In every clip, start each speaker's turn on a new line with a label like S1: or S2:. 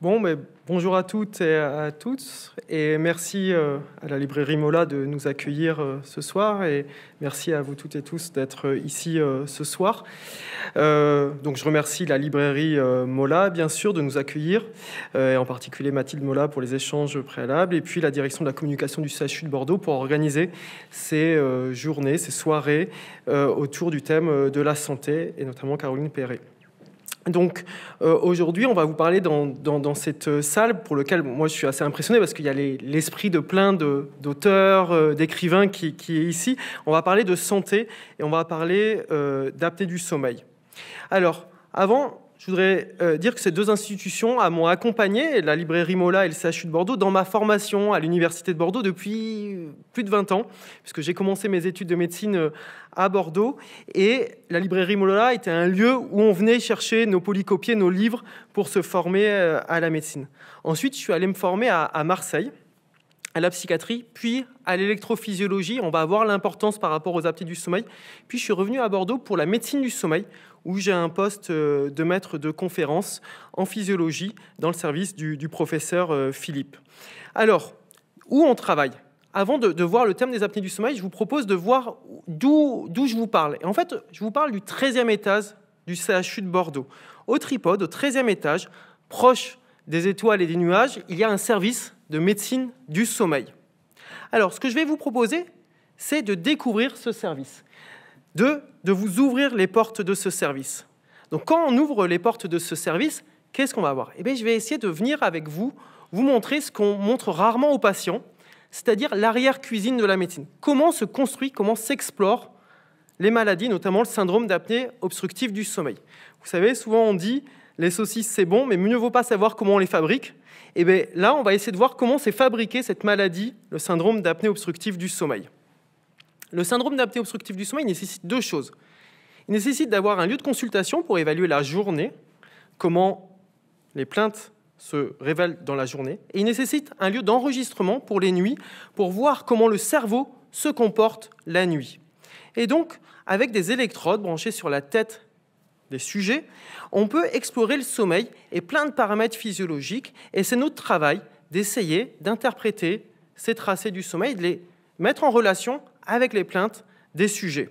S1: Bon, mais bonjour à toutes et à tous, et merci euh, à la librairie Mola de nous accueillir euh, ce soir, et merci à vous toutes et tous d'être euh, ici ce soir. donc je remercie la librairie Mola, bien sûr, de nous accueillir, et en particulier Mathilde Mola pour les échanges préalables, et puis la direction de la communication du CHU de Bordeaux pour organiser ces journées, ces soirées autour du thème de la santé, et notamment Caroline Perret. Donc euh, aujourd'hui, on va vous parler dans, cette euh, salle pour laquelle moi je suis assez impressionné parce qu'il y a l'esprit de plein d'auteurs, euh, d'écrivains qui, est ici. On va parler de santé et on va parler d'apnée du sommeil. Alors, avant, je voudrais euh, dire que ces deux institutions m'ont accompagné, la librairie Mola et le CHU de Bordeaux, dans ma formation à l'Université de Bordeaux depuis euh, plus de 20 ans, puisque j'ai commencé mes études de médecine euh, à Bordeaux. Et la librairie Mola était un lieu où on venait chercher nos polycopiers, nos livres, pour se former à la médecine. Ensuite, je suis allé me former à, à Marseille à la psychiatrie, puis à l'électrophysiologie. On va voir l'importance par rapport aux aptitudes du sommeil. Puis je suis revenu à Bordeaux pour la médecine du sommeil, où j'ai un poste euh, de maître de conférence en physiologie dans le service du, professeur euh, Philippe. Alors, où on travaille avant de, voir le thème des apnées du sommeil, je vous propose de voir d'où je vous parle. Et en fait, je vous parle du 13e étage du CHU de Bordeaux. Au tripode, au 13e étage, proche des étoiles et des nuages, il y a un service de médecine du sommeil. Alors, ce que je vais vous proposer, c'est de découvrir ce service, de de vous ouvrir les portes de ce service. Donc quand on ouvre les portes de ce service, qu'est-ce qu'on va voir Eh bien, je vais essayer de venir avec vous, vous montrer ce qu'on montre rarement aux patients, c'est-à-dire l'arrière-cuisine de la médecine. Comment se construit, comment s'explore les maladies, notamment le syndrome d'apnée obstructive du sommeil. Vous savez, souvent on dit les saucisses c'est bon, mais mieux vaut pas savoir comment on les fabrique. Et eh bien là, on va essayer de voir comment s'est fabriquée cette maladie, le syndrome d'apnée obstructive du sommeil. Le syndrome d'apnée obstructive du sommeil nécessite deux choses. Il nécessite d'avoir un lieu de consultation pour évaluer la journée, comment les plaintes se révèlent dans la journée, et il nécessite un lieu d'enregistrement pour les nuits, pour voir comment le cerveau se comporte la nuit. Et donc, avec des électrodes branchées sur la tête des sujets, on peut explorer le sommeil et plein de paramètres physiologiques, et c'est notre travail d'essayer d'interpréter ces tracés du sommeil, de les mettre en relation avec les plaintes des sujets.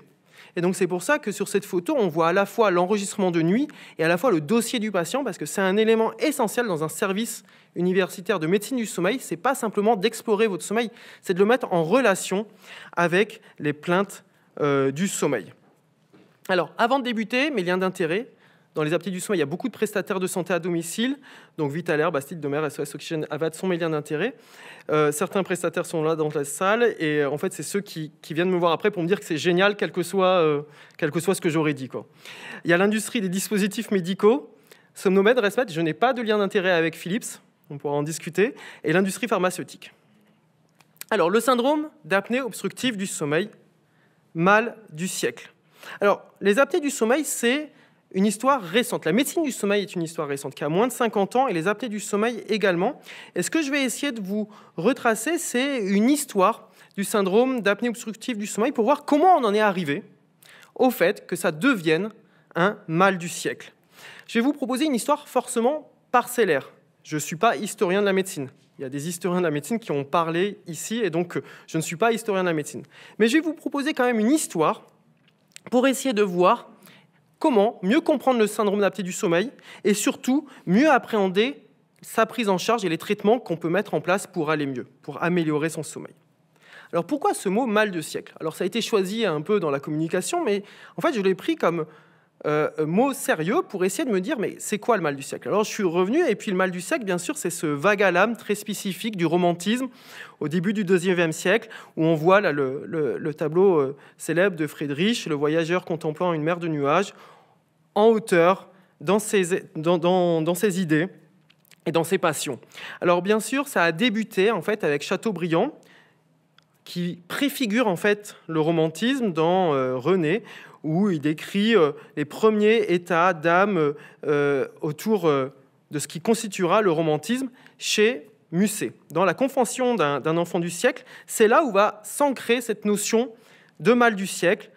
S1: Et donc c'est pour ça que sur cette photo, on voit à la fois l'enregistrement de nuit et à la fois le dossier du patient, parce que c'est un élément essentiel dans un service universitaire de médecine du sommeil. Ce n'est pas simplement d'explorer votre sommeil, c'est de le mettre en relation avec les plaintes euh, du sommeil. Alors, avant de débuter, mes liens d'intérêt, dans les aptitudes du soin, il y a beaucoup de prestataires de santé à domicile, donc Vitalair, Bastide, Domer, SOS Oxygen, Avat, sont mes liens d'intérêt. Euh, certains prestataires sont là dans la salle et euh, en fait, c'est ceux qui, viennent me voir après pour me dire que c'est génial, quel que soit, euh, quel que soit ce que j'aurais dit. Il y a l'industrie des dispositifs médicaux. SomnoMed, Resmed, je n'ai pas de lien d'intérêt avec Philips, on pourra en discuter, et l'industrie pharmaceutique. Alors, le syndrome d'apnée obstructive du sommeil, mal du siècle. Alors, les apnées du sommeil, c'est une histoire récente. La médecine du sommeil est une histoire récente qui a moins de 50 ans et les apnées du sommeil également. Et ce que je vais essayer de vous retracer, c'est une histoire du syndrome d'apnée obstructive du sommeil pour voir comment on en est arrivé au fait que ça devienne un mal du siècle. Je vais vous proposer une histoire forcément parcellaire. Je ne suis pas historien de la médecine. Il y a des historiens de la médecine qui ont parlé ici, et donc euh, je ne suis pas historien de la médecine. Mais je vais vous proposer quand même une histoire pour essayer de voir comment mieux comprendre le syndrome d'apnée du sommeil et surtout mieux appréhender sa prise en charge et les traitements qu'on peut mettre en place pour aller mieux, pour améliorer son sommeil. Alors pourquoi ce mot mal de siècle Alors ça a été choisi un peu dans la communication, mais en fait je l'ai pris comme euh, euh, mots mot sérieux pour essayer de me dire mais c'est quoi le mal du siècle Alors je suis revenu et puis le mal du siècle, bien sûr, c'est ce vague à l'âme très spécifique du romantisme au début du deuxième siècle où on voit là, le, tableau euh, célèbre de Friedrich, le voyageur contemplant une mer de nuages en hauteur dans ses, dans, dans, dans ses idées et dans ses passions. Alors bien sûr, ça a débuté en fait avec Chateaubriand qui préfigure en fait le romantisme dans René, où il décrit euh, les premiers états d'âme euh, autour euh, de ce qui constituera le romantisme chez Musset. Dans la Confession d'un enfant du siècle, c'est là où va s'ancrer cette notion de mal du siècle,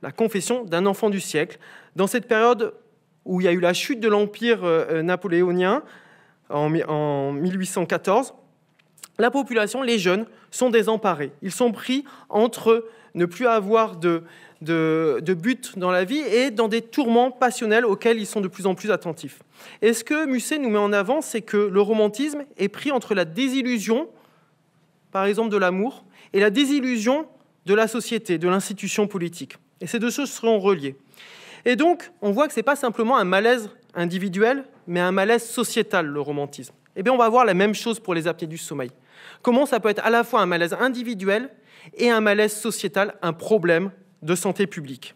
S1: la confession d'un enfant du siècle. Dans cette période où il y a eu la chute de l'Empire napoléonien en 1814, la population, les jeunes, sont désemparés. Ils sont pris entre ne plus avoir de, de, but dans la vie et dans des tourments passionnels auxquels ils sont de plus en plus attentifs. Et ce que Musset nous met en avant, c'est que le romantisme est pris entre la désillusion, par exemple de l'amour, et la désillusion de la société, de l'institution politique. Et ces deux choses seront reliées. Et donc, on voit que ce n'est pas simplement un malaise individuel, mais un malaise sociétal, le romantisme. Eh bien, on va voir la même chose pour les apnées du sommeil. Comment ça peut être à la fois un malaise individuel et un malaise sociétal, un problème de santé publique.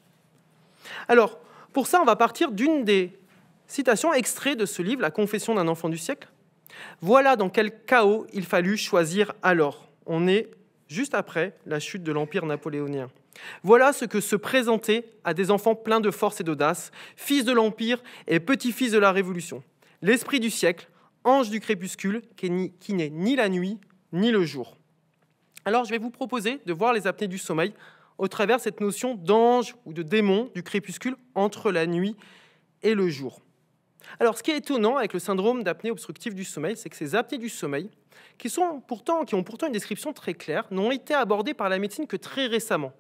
S1: Alors, pour ça, on va partir d'une des citations extraites de ce livre, La Confession d'un enfant du siècle. Voilà dans quel chaos il fallut choisir alors. On est juste après la chute de l'Empire napoléonien. Voilà ce que se présentait à des enfants pleins de force et d'audace, fils de l'Empire et petits-fils de la Révolution. L'esprit du siècle, ange du crépuscule, qui n'est ni la nuit ni le jour. Alors je vais vous proposer de voir les apnées du sommeil au travers cette notion d'ange ou de démon du crépuscule entre la nuit et le jour. Alors, ce qui est étonnant avec le syndrome d'apnée obstructive du sommeil, c'est que ces apnées du sommeil, qui, sont pourtant, qui ont pourtant une description très claire, n'ont été abordées par la médecine que très récemment,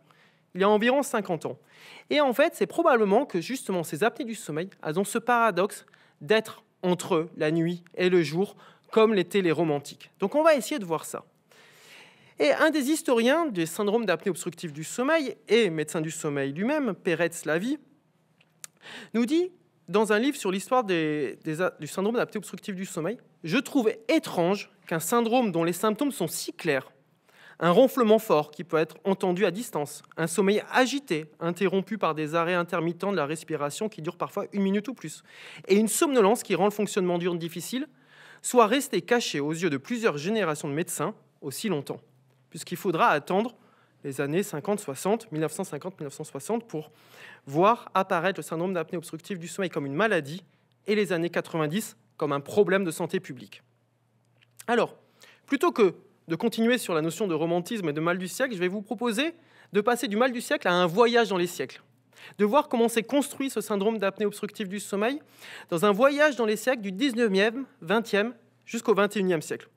S1: il y a environ 50 ans. Et en fait, c'est probablement que justement ces apnées du sommeil, ont ce paradoxe d'être entre la nuit et le jour, comme l'étaient les romantiques. Donc, on va essayer de voir ça. Et un des historiens des syndromes d'apnée obstructive du sommeil et médecin du sommeil lui-même, Peretz Lavi, nous dit dans un livre sur l'histoire du syndrome d'apnée obstructive du sommeil, je trouve étrange qu'un syndrome dont les symptômes sont si clairs, un ronflement fort qui peut être entendu à distance, un sommeil agité, interrompu par des arrêts intermittents de la respiration qui durent parfois une minute ou plus, et une somnolence qui rend le fonctionnement d'urne difficile, soit resté caché aux yeux de plusieurs générations de médecins aussi longtemps puisqu'il faudra attendre les années 50-60, 1950-1960, pour voir apparaître le syndrome d'apnée obstructive du sommeil comme une maladie et les années 90 comme un problème de santé publique. Alors, plutôt que de continuer sur la notion de romantisme et de mal du siècle, je vais vous proposer de passer du mal du siècle à un voyage dans les siècles, de voir comment s'est construit ce syndrome d'apnée obstructive du sommeil dans un voyage dans les siècles du 19e, 20e jusqu'au 21e siècle,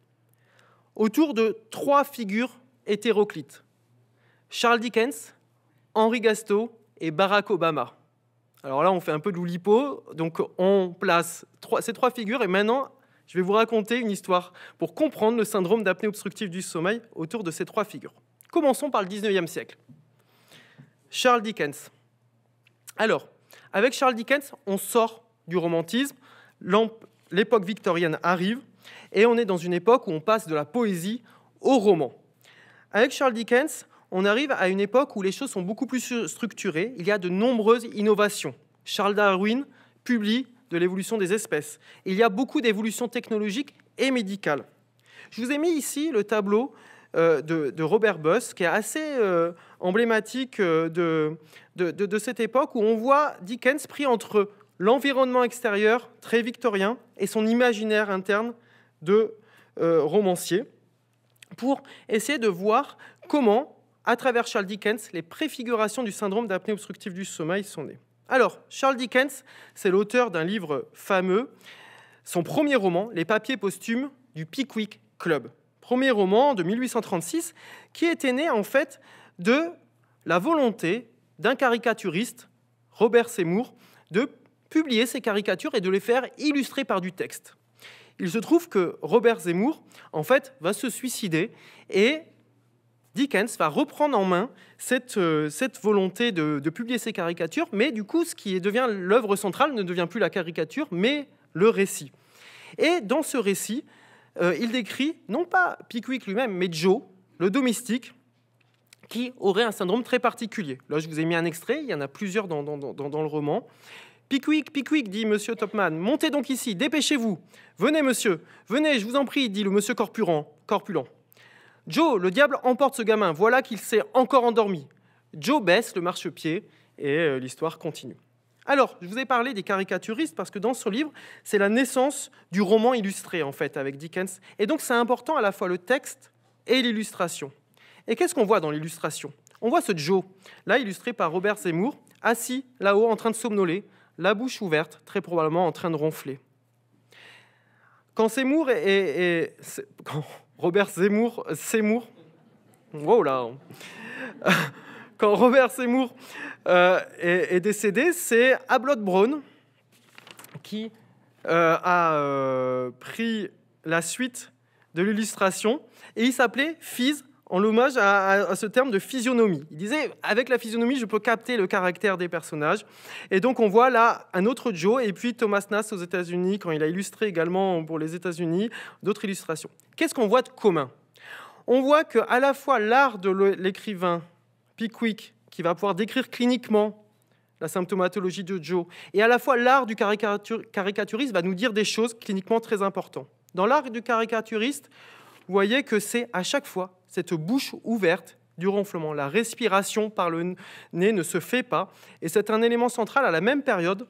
S1: autour de trois figures hétéroclite. Charles Dickens, Henri Gasto et Barack Obama. Alors là, on fait un peu de l'oulipo, donc on place ces trois figures et maintenant, je vais vous raconter une histoire pour comprendre le syndrome d'apnée obstructive du sommeil autour de ces trois figures. Commençons par le 19e siècle. Charles Dickens. Alors, avec Charles Dickens, on sort du romantisme, l'époque victorienne arrive, et on est dans une époque où on passe de la poésie au roman. Avec Charles Dickens, on arrive à une époque où les choses sont beaucoup plus structurées. Il y a de nombreuses innovations. Charles Darwin publie de l'évolution des espèces. Il y a beaucoup d'évolutions technologiques et médicales. Je vous ai mis ici le tableau euh, de, Robert Buss, qui est assez euh, emblématique euh, de, de cette époque, où on voit Dickens pris entre l'environnement extérieur, très victorien, et son imaginaire interne de romancier pour essayer de voir comment, à travers Charles Dickens, les préfigurations du syndrome d'apnée obstructive du sommeil sont nées. Alors, Charles Dickens, c'est l'auteur d'un livre fameux, son premier roman, Les papiers posthumes du Pickwick Club. Premier roman de 1836, qui était né en fait de la volonté d'un caricaturiste, Robert Seymour, de publier ses caricatures et de les faire illustrer par du texte. Il se trouve que Robert Zemmour, en fait, va se suicider et Dickens va reprendre en main cette, euh, volonté de, publier ses caricatures, mais du coup, ce qui devient l'œuvre centrale ne devient plus la caricature, mais le récit. Et dans ce récit, euh, il décrit non pas Pickwick lui-même, mais Joe, le domestique, qui aurait un syndrome très particulier. Là, je vous ai mis un extrait, il y en a plusieurs dans le roman. Pickwick, Pickwick, dit monsieur Topman, montez donc ici, dépêchez-vous. Venez, monsieur, venez, je vous en prie, dit le monsieur corpulent. corpulent. Joe, le diable emporte ce gamin, voilà qu'il s'est encore endormi. Joe baisse le marchepied et euh, l'histoire continue. Alors, je vous ai parlé des caricaturistes parce que dans ce livre, c'est la naissance du roman illustré, en fait, avec Dickens. Et donc, c'est important à la fois le texte et l'illustration. Et qu'est-ce qu'on voit dans l'illustration On voit ce Joe, là illustré par Robert Seymour, assis là-haut en train de somnoler, la bouche ouverte, très probablement en train de ronfler. Quand Seymour et, Robert Seymour, Seymour, quand Robert Seymour euh, est, décédé, c'est Ablot Brown qui euh, a euh, pris la suite de l'illustration et il s'appelait Fizz en l'hommage à, ce terme de physionomie. Il disait, avec la physionomie, je peux capter le caractère des personnages. Et donc on voit là un autre Joe, et puis Thomas Nass aux États-Unis, quand il a illustré également pour les États-Unis d'autres illustrations. Qu'est-ce qu'on voit de commun On voit que à la fois l'art de l'écrivain Pickwick, qui va pouvoir décrire cliniquement la symptomatologie de Joe, et à la fois l'art du caricaturiste va nous dire des choses cliniquement très importantes. Dans l'art du caricaturiste, vous voyez que c'est à chaque fois cette bouche ouverte du ronflement. La respiration par le nez ne se fait pas. Et c'est un élément central à la même période.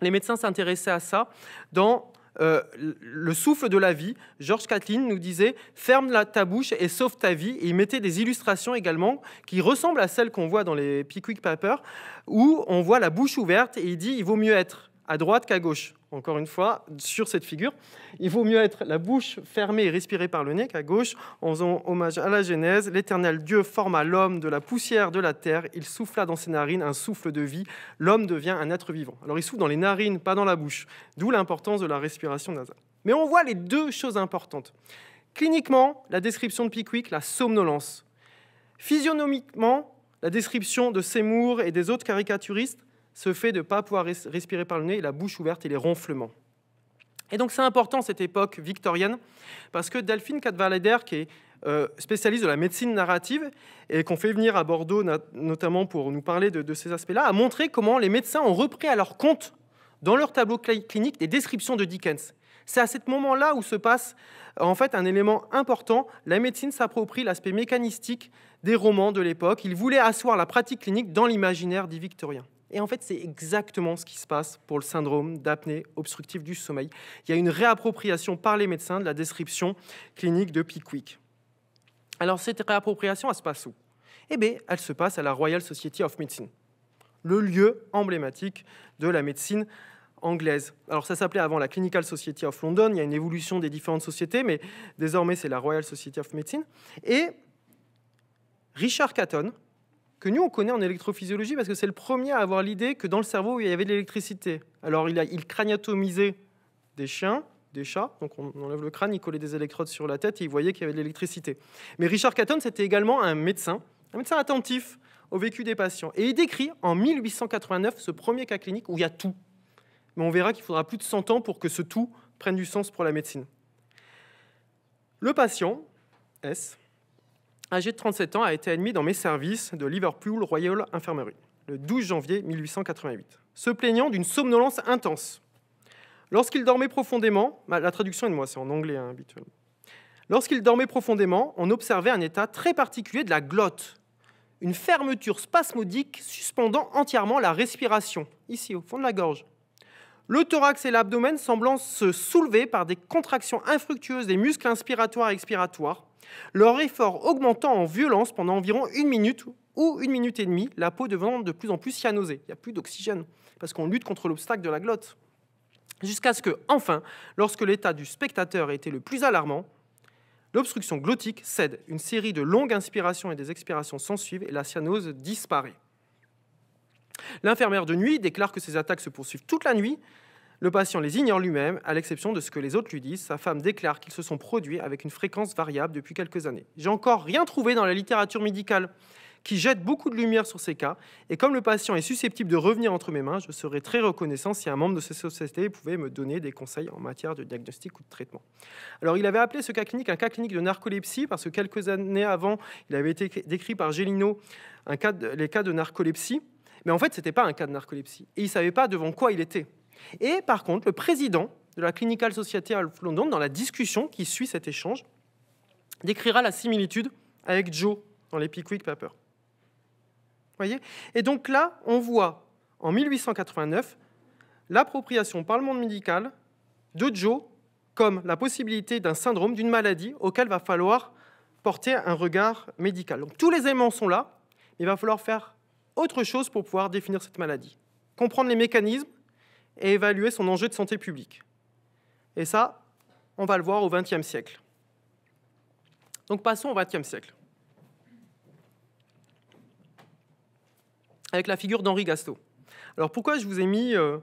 S1: Les médecins s'intéressaient à ça dans euh, le souffle de la vie, Georges Catlin nous disait ferme la, ta bouche et sauve ta vie. Et il mettait des illustrations également qui ressemblent à celles qu'on voit dans les Pickwick Papers, où on voit la bouche ouverte et il dit il vaut mieux être à droite qu'à gauche. Encore une fois, sur cette figure, il vaut mieux être la bouche fermée et respirer par le nez qu'à gauche, en faisant hommage à la Genèse. L'Éternel Dieu forma l'homme de la poussière de la terre, il souffla dans ses narines un souffle de vie, l'homme devient un être vivant. Alors il souffle dans les narines, pas dans la bouche, d'où l'importance de la respiration nasale. Mais on voit les deux choses importantes. Cliniquement, la description de Pickwick, la somnolence. Physionomiquement, la description de Seymour et des autres caricaturistes, ce fait de ne pas pouvoir respirer par le nez, la bouche ouverte et les ronflements. Et donc c'est important cette époque victorienne, parce que Delphine Cadvalader, qui est euh, spécialiste de la médecine narrative, et qu'on fait venir à Bordeaux notamment pour nous parler de, ces aspects-là, a montré comment les médecins ont repris à leur compte, dans leur tableau clinique, des descriptions de Dickens. C'est à ce moment-là où se passe euh, en fait un élément important. La médecine s'approprie l'aspect mécanistique des romans de l'époque. Il voulait asseoir la pratique clinique dans l'imaginaire dit victorien et en fait, c'est exactement ce qui se passe pour le syndrome d'apnée obstructive du sommeil. Il y a une réappropriation par les médecins de la description clinique de Pickwick. Alors, cette réappropriation, elle se passe où Eh bien, elle se passe à la Royal Society of Medicine, le lieu emblématique de la médecine anglaise. Alors ça s'appelait avant la Clinical Society of London, il y a une évolution des différentes sociétés, mais désormais c'est la Royal Society of Medicine. Et Richard Catton, que nous, on connaît en électrophysiologie parce que c'est le premier à avoir l'idée que dans le cerveau, il y avait de l'électricité. Alors, il, a, il craniatomisait des chiens, des chats, donc on enlève le crâne, il collait des électrodes sur la tête et il voyait qu'il y avait de l'électricité. Mais Richard Catton, c'était également un médecin, un médecin attentif au vécu des patients. Et il décrit en 1889 ce premier cas clinique où il y a tout. Mais on verra qu'il faudra plus de 100 ans pour que ce tout prenne du sens pour la médecine. Le patient, S, âgé de 37 ans, a été admis dans mes services de Liverpool Royal Infirmary le 12 janvier 1888, se plaignant d'une somnolence intense. Lorsqu'il dormait profondément, la traduction est de moi, c'est en anglais hein, habituellement. Lorsqu'il dormait profondément, on observait un état très particulier de la glotte, une fermeture spasmodique suspendant entièrement la respiration, ici au fond de la gorge le thorax et l'abdomen semblant se soulever par des contractions infructueuses des muscles inspiratoires et expiratoires, leur effort augmentant en violence pendant environ une minute ou une minute et demie, la peau devenant de plus en plus cyanosée. Il n'y a plus d'oxygène, parce qu'on lutte contre l'obstacle de la glotte. Jusqu'à ce que, enfin, lorsque l'état du spectateur était le plus alarmant, l'obstruction glottique cède, une série de longues inspirations et des expirations s'ensuivent et la cyanose disparaît. L'infirmière de nuit déclare que ces attaques se poursuivent toute la nuit. Le patient les ignore lui-même, à l'exception de ce que les autres lui disent. Sa femme déclare qu'ils se sont produits avec une fréquence variable depuis quelques années. J'ai encore rien trouvé dans la littérature médicale qui jette beaucoup de lumière sur ces cas. Et comme le patient est susceptible de revenir entre mes mains, je serais très reconnaissant si un membre de cette société pouvait me donner des conseils en matière de diagnostic ou de traitement. Alors, il avait appelé ce cas clinique un cas clinique de narcolepsie parce que quelques années avant, il avait été décrit par Gélino les cas de narcolepsie. Mais en fait, ce n'était pas un cas de narcolepsie. Et il ne savait pas devant quoi il était. Et par contre, le président de la Clinical Society of London, dans la discussion qui suit cet échange, décrira la similitude avec Joe dans les Pickwick Papers. Voyez Et donc là, on voit en 1889 l'appropriation par le monde médical de Joe comme la possibilité d'un syndrome, d'une maladie auquel va falloir porter un regard médical. Donc tous les éléments sont là, il va falloir faire autre chose pour pouvoir définir cette maladie, comprendre les mécanismes et évaluer son enjeu de santé publique. Et ça, on va le voir au XXe siècle. Donc passons au XXe siècle. Avec la figure d'Henri Gasto. Alors pourquoi je vous ai mis euh,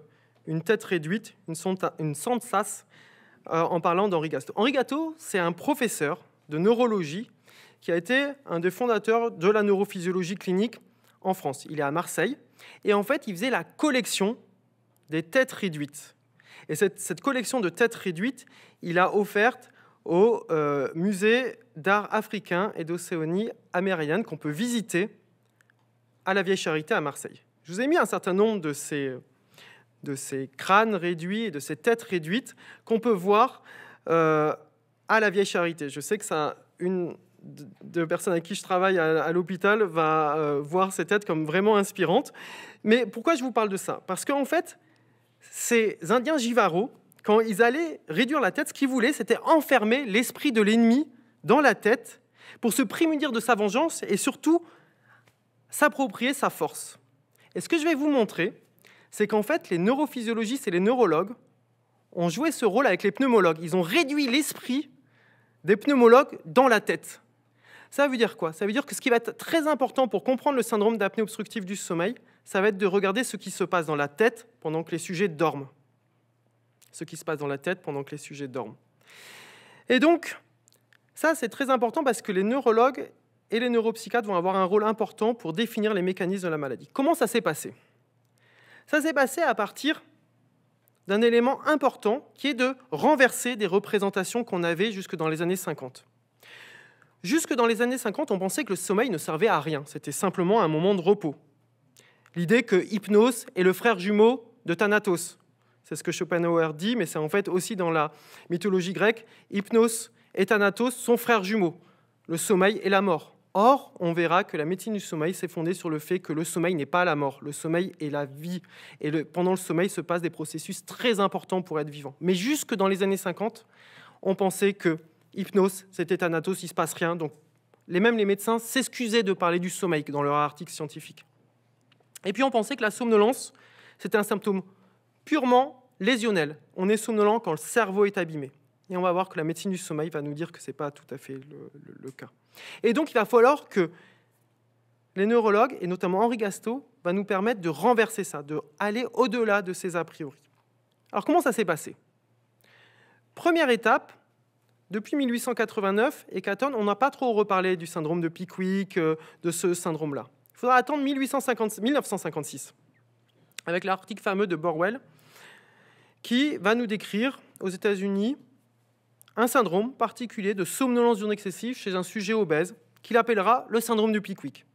S1: une tête réduite, une, sans une euh, en parlant d'Henri Gasto Henri Gasto, c'est un professeur de neurologie qui a été un des fondateurs de la neurophysiologie clinique en France. Il est à Marseille. Et en fait, il faisait la collection des têtes réduites. Et cette, collection de têtes réduites, il a offerte au euh, musée d'art africain et d'Océanie amérienne qu'on peut visiter à la Vieille Charité à Marseille. Je vous ai mis un certain nombre de ces, de ces crânes réduits et de ces têtes réduites qu'on peut voir euh, à la Vieille Charité. Je sais que ça une, de personnes à qui je travaille à, l'hôpital va euh, voir cette aide comme vraiment inspirante. Mais pourquoi je vous parle de ça Parce qu'en fait, ces Indiens Jivaro, quand ils allaient réduire la tête, ce qu'ils voulaient, c'était enfermer l'esprit de l'ennemi dans la tête pour se prémunir de sa vengeance et surtout s'approprier sa force. Et ce que je vais vous montrer, c'est qu'en fait, les neurophysiologistes et les neurologues ont joué ce rôle avec les pneumologues. Ils ont réduit l'esprit des pneumologues dans la tête. Ça veut dire quoi Ça veut dire que ce qui va être très important pour comprendre le syndrome d'apnée obstructive du sommeil, ça va être de regarder ce qui se passe dans la tête pendant que les sujets dorment. Ce qui se passe dans la tête pendant que les sujets dorment. Et donc, ça c'est très important parce que les neurologues et les neuropsychiatres vont avoir un rôle important pour définir les mécanismes de la maladie. Comment ça s'est passé Ça s'est passé à partir d'un élément important qui est de renverser des représentations qu'on avait jusque dans les années 50. Jusque dans les années 50, on pensait que le sommeil ne servait à rien, c'était simplement un moment de repos. L'idée que Hypnos est le frère jumeau de Thanatos. C'est ce que Schopenhauer dit, mais c'est en fait aussi dans la mythologie grecque, Hypnos et Thanatos sont frères jumeaux, le sommeil et la mort. Or, on verra que la médecine du sommeil s'est fondée sur le fait que le sommeil n'est pas la mort, le sommeil est la vie. Et pendant le sommeil se passent des processus très importants pour être vivant. Mais jusque dans les années 50, on pensait que hypnose, c'était Thanatos, il se passe rien. Donc, les mêmes les médecins s'excusaient de parler du sommeil dans leur article scientifique. Et puis on pensait que la somnolence, c'était un symptôme purement lésionnel. On est somnolent quand le cerveau est abîmé. Et on va voir que la médecine du sommeil va nous dire que ce n'est pas tout à fait le, cas. Et donc il va falloir que les neurologues, et notamment Henri Gasto, va nous permettre de renverser ça, de aller au-delà de ces a priori. Alors comment ça s'est passé Première étape, depuis 1889 et on n'a pas trop reparlé du syndrome de Pickwick, euh, de ce syndrome-là. Il faudra attendre 1956, avec l'article fameux de Borwell, qui va nous décrire aux États-Unis un syndrome particulier de somnolence excessive chez un sujet obèse qu'il appellera le syndrome de Pickwick.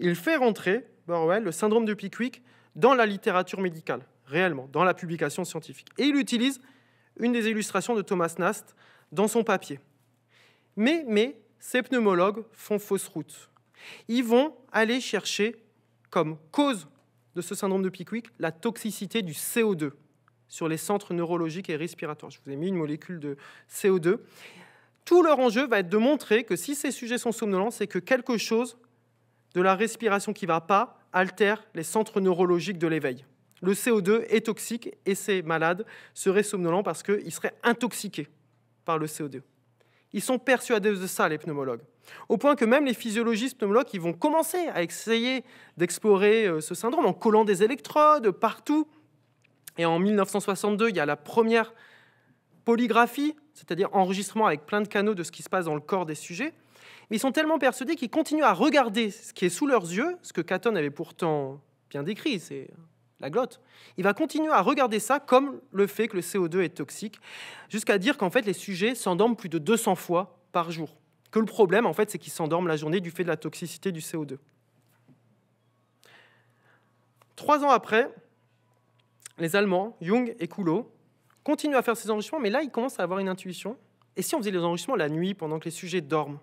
S1: Il fait rentrer, Borwell, le syndrome de Pickwick dans la littérature médicale, réellement, dans la publication scientifique. Et il utilise une des illustrations de Thomas Nast dans son papier. Mais, mais, ces pneumologues font fausse route. Ils vont aller chercher comme cause de ce syndrome de Pickwick la toxicité du CO2 sur les centres neurologiques et respiratoires. Je vous ai mis une molécule de CO2. Tout leur enjeu va être de montrer que si ces sujets sont somnolents, c'est que quelque chose de la respiration qui ne va pas altère les centres neurologiques de l'éveil. Le CO2 est toxique et ces malades seraient somnolents parce qu'ils seraient intoxiqués par le CO2. Ils sont persuadés de ça, les pneumologues. Au point que même les physiologistes pneumologues ils vont commencer à essayer d'explorer euh, ce syndrome en collant des électrodes partout. Et en 1962, il y a la première polygraphie, c'est-à-dire enregistrement avec plein de canaux de ce qui se passe dans le corps des sujets. ils sont tellement persuadés qu'ils continuent à regarder ce qui est sous leurs yeux, ce que Caton avait pourtant bien décrit, c'est la glotte. Il va continuer à regarder ça comme le fait que le CO2 est toxique, jusqu'à dire qu'en fait les sujets s'endorment plus de 200 fois par jour. Que le problème, en fait, c'est qu'ils s'endorment la journée du fait de la toxicité du CO2. Trois ans après, les Allemands, Jung et Coulot, continuent à faire ces enrichissements, mais là, ils commencent à avoir une intuition. Et si on faisait les enrichissements la nuit, pendant que les sujets dorment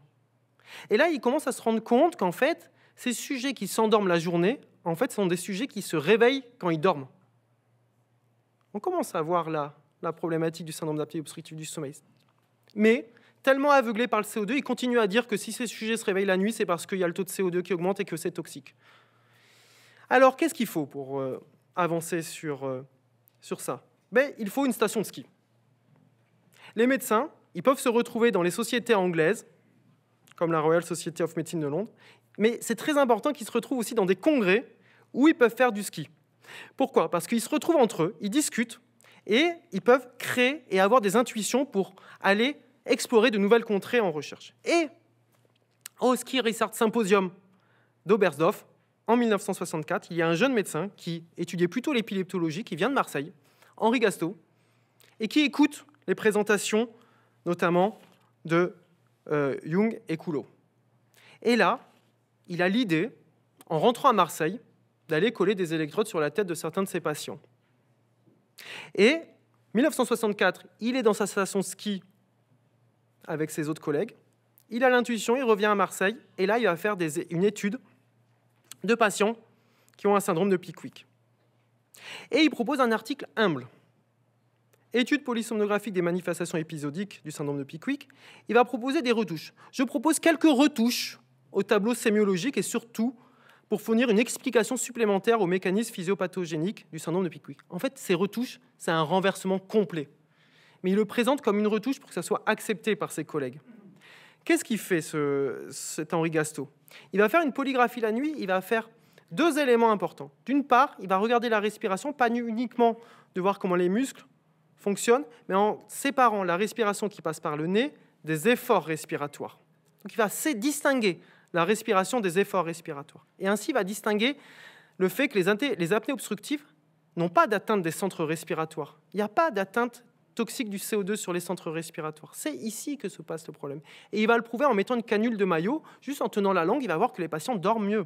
S1: Et là, ils commencent à se rendre compte qu'en fait, ces sujets qui s'endorment la journée en fait, ce sont des sujets qui se réveillent quand ils dorment. On commence à voir la, la problématique du syndrome d'apnée obstructive du sommeil. Mais, tellement aveuglé par le CO2, ils continuent à dire que si ces sujets se réveillent la nuit, c'est parce qu'il y a le taux de CO2 qui augmente et que c'est toxique. Alors, qu'est-ce qu'il faut pour euh, avancer sur, euh, sur ça ben, Il faut une station de ski. Les médecins, ils peuvent se retrouver dans les sociétés anglaises, comme la Royal Society of Medicine de Londres, mais c'est très important qu'ils se retrouvent aussi dans des congrès où ils peuvent faire du ski. Pourquoi Parce qu'ils se retrouvent entre eux, ils discutent, et ils peuvent créer et avoir des intuitions pour aller explorer de nouvelles contrées en recherche. Et au Ski Research Symposium d'Obersdorf, en 1964, il y a un jeune médecin qui étudiait plutôt l'épileptologie, qui vient de Marseille, Henri Gasto, et qui écoute les présentations, notamment de euh, Jung et Coulot. Et là, il a l'idée, en rentrant à Marseille, d'aller coller des électrodes sur la tête de certains de ses patients. Et 1964, il est dans sa station ski avec ses autres collègues. Il a l'intuition, il revient à Marseille, et là, il va faire une étude de patients qui ont un syndrome de Pickwick. Et il propose un article humble. Étude polysomnographique des manifestations épisodiques du syndrome de Pickwick. Il va proposer des retouches. Je propose quelques retouches au tableau sémiologique et surtout pour fournir une explication supplémentaire aux mécanismes physiopathogéniques du syndrome de Pickwick. En fait, ces retouches, c'est un renversement complet. Mais il le présente comme une retouche pour que ça soit accepté par ses collègues. Qu'est-ce qu'il fait, ce, cet Henri Gasto Il va faire une polygraphie la nuit, il va faire deux éléments importants. D'une part, il va regarder la respiration, pas uniquement de voir comment les muscles fonctionnent, mais en séparant la respiration qui passe par le nez des efforts respiratoires. Donc il va distinguer la respiration des efforts respiratoires. Et ainsi va distinguer le fait que les, les apnées obstructives n'ont pas d'atteinte des centres respiratoires. Il n'y a pas d'atteinte toxique du CO2 sur les centres respiratoires. C'est ici que se passe le problème. Et il va le prouver en mettant une canule de maillot, juste en tenant la langue, il va voir que les patients dorment mieux.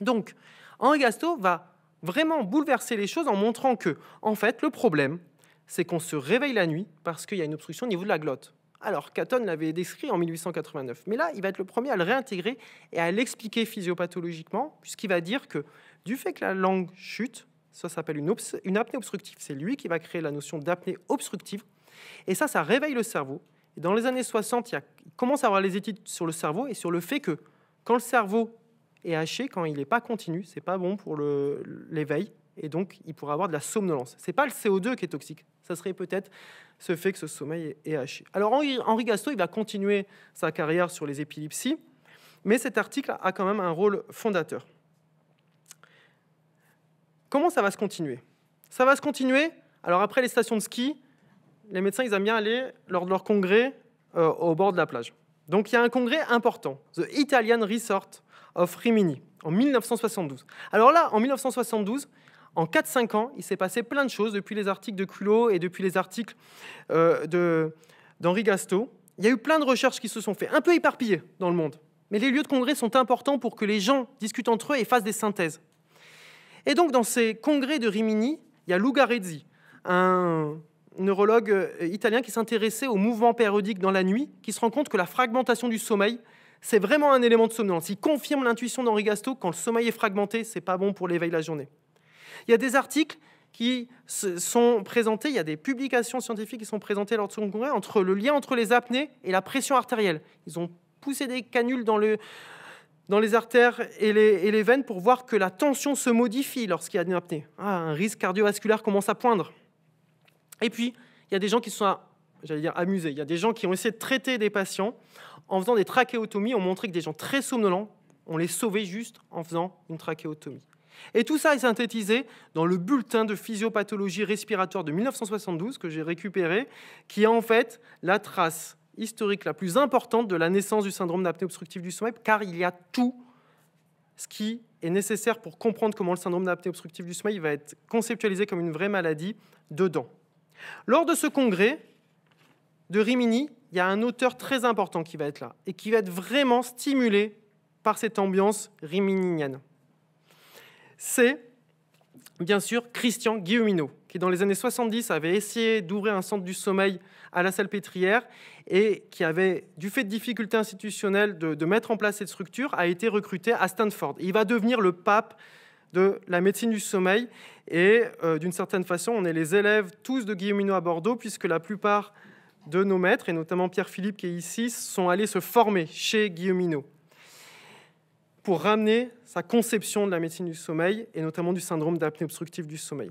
S1: Donc, Henri Gasto va vraiment bouleverser les choses en montrant que, en fait, le problème, c'est qu'on se réveille la nuit parce qu'il y a une obstruction au niveau de la glotte. Alors, Caton l'avait décrit en 1889, mais là, il va être le premier à le réintégrer et à l'expliquer physiopathologiquement, puisqu'il va dire que du fait que la langue chute, ça s'appelle une, apnée obstructive. C'est lui qui va créer la notion d'apnée obstructive. Et ça, ça réveille le cerveau. Et dans les années 60, il, commence à avoir les études sur le cerveau et sur le fait que quand le cerveau est haché, quand il n'est pas continu, c'est pas bon pour l'éveil. Et donc, il pourrait avoir de la somnolence. C'est pas le CO2 qui est toxique, ça serait peut-être ce fait que ce sommeil est haché. Alors Henri Gasto, il va continuer sa carrière sur les épilepsies, mais cet article a quand même un rôle fondateur. Comment ça va se continuer Ça va se continuer, alors après les stations de ski, les médecins, ils aiment bien aller lors de leur congrès euh, au bord de la plage. Donc il y a un congrès important, The Italian Resort of Rimini, en 1972. Alors là, en 1972, en 4-5 ans, il s'est passé plein de choses depuis les articles de Culot et depuis les articles euh, d'Henri Gasto. Il y a eu plein de recherches qui se sont faites, un peu éparpillées dans le monde. Mais les lieux de congrès sont importants pour que les gens discutent entre eux et fassent des synthèses. Et donc, dans ces congrès de Rimini, il y a Lugarezzi, un neurologue euh, italien qui s'intéressait aux mouvements périodiques dans la nuit, qui se rend compte que la fragmentation du sommeil, c'est vraiment un élément de somnolence. Il confirme l'intuition d'Henri Gasto, quand le sommeil est fragmenté, c'est pas bon pour l'éveil la journée. Il y a des articles qui sont présentés, il y a des publications scientifiques qui sont présentées lors de son congrès entre le lien entre les apnées et la pression artérielle. Ils ont poussé des canules dans, les artères et les, veines pour voir que la tension se modifie lorsqu'il y a une apnée. Ah, un risque cardiovasculaire commence à poindre. Et puis, il y a des gens qui sont, j'allais dire, amusés. Il y a des gens qui ont essayé de traiter des patients en faisant des trachéotomies. ont montré que des gens très somnolents, on les sauvait juste en faisant une trachéotomie. Et tout ça est synthétisé dans le bulletin de physiopathologie respiratoire de 1972 que j'ai récupéré, qui est en fait la trace historique la plus importante de la naissance du syndrome d'apnée obstructive du sommeil, car il y a tout ce qui est nécessaire pour comprendre comment le syndrome d'apnée obstructive du sommeil va être conceptualisé comme une vraie maladie dedans. Lors de ce congrès de Rimini, il y a un auteur très important qui va être là et qui va être vraiment stimulé par cette ambiance riminienne c'est bien sûr Christian guilleminot qui dans les années 70 avait essayé d'ouvrir un centre du sommeil à la Salpêtrière et qui avait, du fait de difficultés institutionnelles de, mettre en place cette structure, a été recruté à Stanford. Il va devenir le pape de la médecine du sommeil et euh, d'une certaine façon, on est les élèves tous de guilleminot à Bordeaux puisque la plupart de nos maîtres, et notamment Pierre-Philippe qui est ici, sont allés se former chez guilleminot pour ramener sa conception de la médecine du sommeil et notamment du syndrome d'apnée obstructive du sommeil.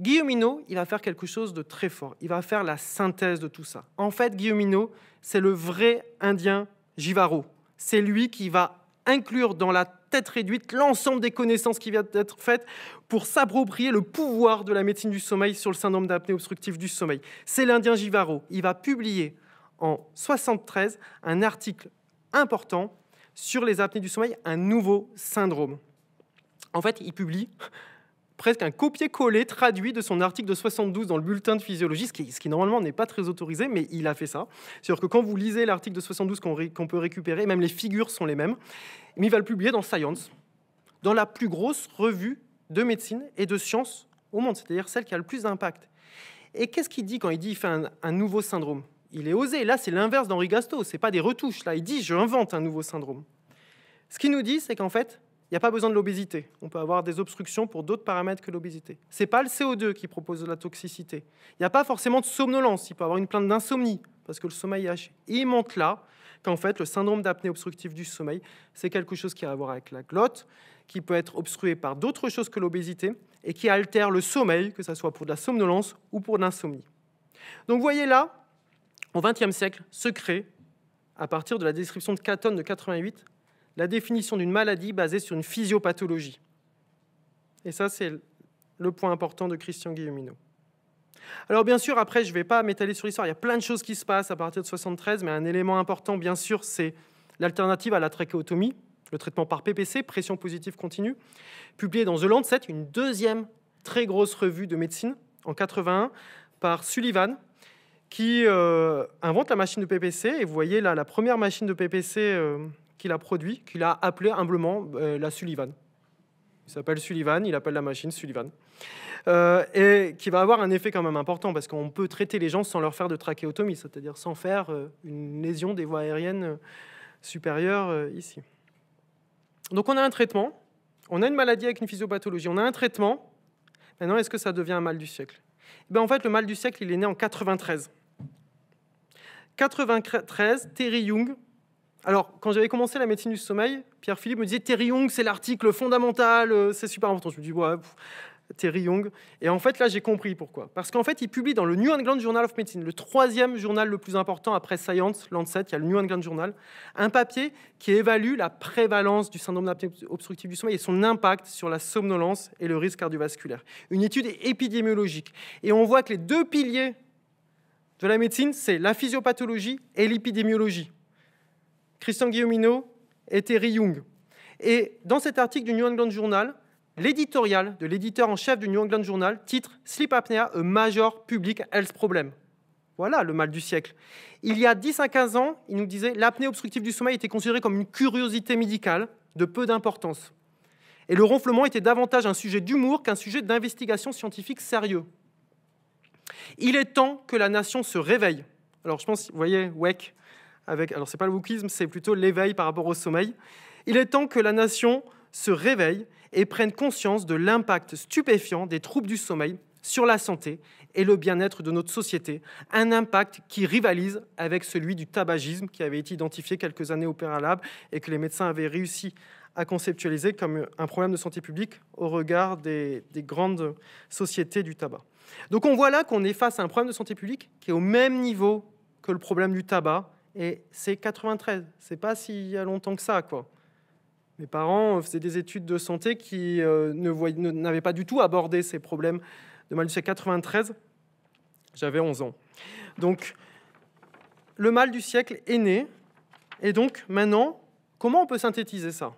S1: Guillaume Hinault, il va faire quelque chose de très fort. Il va faire la synthèse de tout ça. En fait, Guillaume Hinault, c'est le vrai Indien Givaro. C'est lui qui va inclure dans la tête réduite l'ensemble des connaissances qui viennent être faites pour s'approprier le pouvoir de la médecine du sommeil sur le syndrome d'apnée obstructive du sommeil. C'est l'Indien Givaro. Il va publier en 1973 un article important sur les apnées du sommeil un nouveau syndrome. En fait, il publie presque un copier-coller traduit de son article de 72 dans le bulletin de physiologie, ce qui, normalement n'est pas très autorisé, mais il a fait ça. C'est-à-dire que quand vous lisez l'article de 72 qu'on peut récupérer, même les figures sont les mêmes, mais il va le publier dans Science, dans la plus grosse revue de médecine et de sciences au monde, c'est-à-dire celle qui a le plus d'impact. Et qu'est-ce qu'il dit quand il dit qu'il fait un nouveau syndrome il est osé. Là, c'est l'inverse d'Henri Gasto. C'est pas des retouches. Là, il dit je invente un nouveau syndrome. Ce qu'il nous dit, c'est qu'en fait, il n'y a pas besoin de l'obésité. On peut avoir des obstructions pour d'autres paramètres que l'obésité. Ce n'est pas le CO2 qui propose la toxicité. Il n'y a pas forcément de somnolence. Il peut avoir une plainte d'insomnie parce que le sommeil est Il montre là qu'en fait, le syndrome d'apnée obstructive du sommeil, c'est quelque chose qui a à voir avec la glotte, qui peut être obstrué par d'autres choses que l'obésité et qui altère le sommeil, que ce soit pour de la somnolence ou pour l'insomnie. Donc, voyez là, au XXe siècle se crée, à partir de la description de Caton de 88, la définition d'une maladie basée sur une physiopathologie. Et ça, c'est le point important de Christian Guillemino. Alors bien sûr, après, je ne vais pas m'étaler sur l'histoire, il y a plein de choses qui se passent à partir de 73, mais un élément important, bien sûr, c'est l'alternative à la trachéotomie, le traitement par PPC, pression positive continue, publié dans The Lancet, une deuxième très grosse revue de médecine, en 81, par Sullivan, qui euh, invente la machine de PPC. Et vous voyez là la première machine de PPC euh, qu'il a produit, qu'il a appelée humblement euh, la Sullivan. Il s'appelle Sullivan, il appelle la machine Sullivan. et qui va avoir un effet quand même important parce qu'on peut traiter les gens sans leur faire de trachéotomie, c'est-à-dire sans faire une lésion des voies aériennes supérieures ici. Donc on a un traitement, on a une maladie avec une physiopathologie, on a un traitement. Maintenant, est-ce que ça devient un mal du siècle ben, en fait, le mal du siècle, il est né en 93. 93, Terry Young. Alors, quand j'avais commencé la médecine du sommeil, Pierre-Philippe me disait Terry Young, c'est l'article fondamental, euh, c'est super important. Je me dis, ouais, Terry Young. Et en fait, là, j'ai compris pourquoi. Parce qu'en fait, il publie dans le New England Journal of Medicine, le troisième journal le plus important après Science, Lancet, il y a le New England Journal, un papier qui évalue la prévalence du syndrome obstructive du sommeil et son impact sur la somnolence et le risque cardiovasculaire. Une étude épidémiologique. Et on voit que les deux piliers de la médecine, c'est la physiopathologie et l'épidémiologie. Christian Guillaumino et Terry Young. Et dans cet article du New England Journal, L'éditorial de l'éditeur en chef du New England Journal titre Sleep apnea, a major public health problem. Voilà le mal du siècle. Il y a 10 à 15 ans, il nous disait l'apnée obstructive du sommeil était considérée comme une curiosité médicale de peu d'importance. Et le ronflement était davantage un sujet d'humour qu'un sujet d'investigation scientifique sérieux. Il est temps que la nation se réveille. Alors je pense, vous voyez, WEC, avec, alors c'est pas le wokisme, c'est plutôt l'éveil par rapport au sommeil. Il est temps que la nation se réveille et prennent conscience de l'impact stupéfiant des troubles du sommeil sur la santé et le bien-être de notre société, un impact qui rivalise avec celui du tabagisme qui avait été identifié quelques années auparavant et que les médecins avaient réussi à conceptualiser comme un problème de santé publique au regard des, grandes sociétés du tabac. Donc on voit là qu'on est face à un problème de santé publique qui est au même niveau que le problème du tabac, et c'est 93, c'est pas si longtemps que ça, quoi. Mes parents euh, faisaient des études de santé qui euh, n'avaient pas du tout abordé ces problèmes de mal du siècle 93. J'avais 11 ans. Donc, le mal du siècle est né. Et donc, maintenant, comment on peut synthétiser ça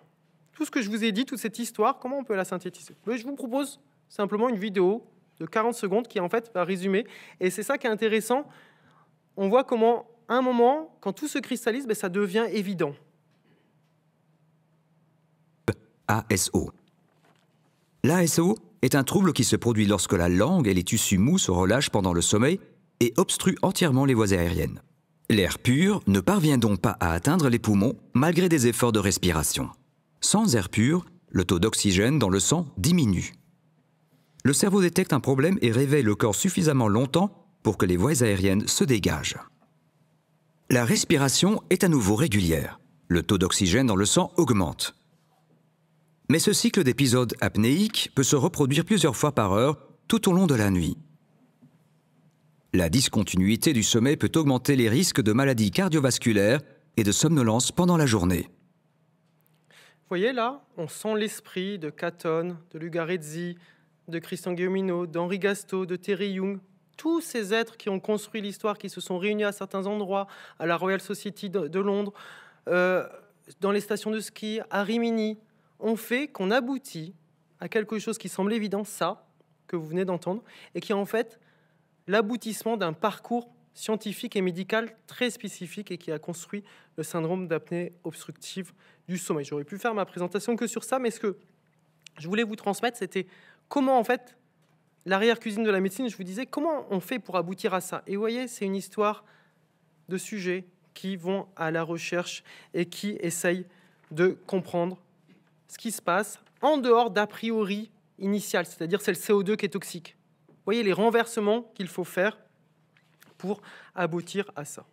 S1: Tout ce que je vous ai dit, toute cette histoire, comment on peut la synthétiser Je vous propose simplement une vidéo de 40 secondes qui, en fait, va résumer. Et c'est ça qui est intéressant. On voit comment, à un moment, quand tout se cristallise, ben, ça devient évident. L'ASO est un trouble qui se produit lorsque la langue et les tissus mous se relâchent pendant le sommeil et obstruent entièrement les voies aériennes. L'air pur ne parvient donc pas à atteindre les poumons malgré des efforts de respiration. Sans air pur, le taux d'oxygène dans le sang diminue. Le cerveau détecte un problème et réveille le corps suffisamment longtemps pour que les voies aériennes se dégagent. La respiration est à nouveau régulière. Le taux d'oxygène dans le sang augmente. Mais ce cycle d'épisodes apnéiques peut se reproduire plusieurs fois par heure tout au long de la nuit. La discontinuité du sommeil peut augmenter les risques de maladies cardiovasculaires et de somnolence pendant la journée. Vous voyez là, on sent l'esprit de Caton, de Lugarezzi, de Christian Guillemino, d'Henri Gasto, de Terry Young, tous ces êtres qui ont construit l'histoire, qui se sont réunis à certains endroits, à la Royal Society de, Londres, euh, dans les stations de ski, à Rimini, on fait qu'on aboutit à quelque chose qui semble évident, ça, que vous venez d'entendre, et qui est en fait l'aboutissement d'un parcours scientifique et médical très spécifique et qui a construit le syndrome d'apnée obstructive du sommeil. J'aurais pu faire ma présentation que sur ça, mais ce que je voulais vous transmettre, c'était comment en fait l'arrière-cuisine de la médecine, je vous disais comment on fait pour aboutir à ça. Et vous voyez, c'est une histoire de sujets qui vont à la recherche et qui essayent de comprendre ce qui se passe en dehors d'a priori initial, c'est-à-dire c'est le CO2 qui est toxique. Vous voyez les renversements qu'il faut faire pour aboutir à ça.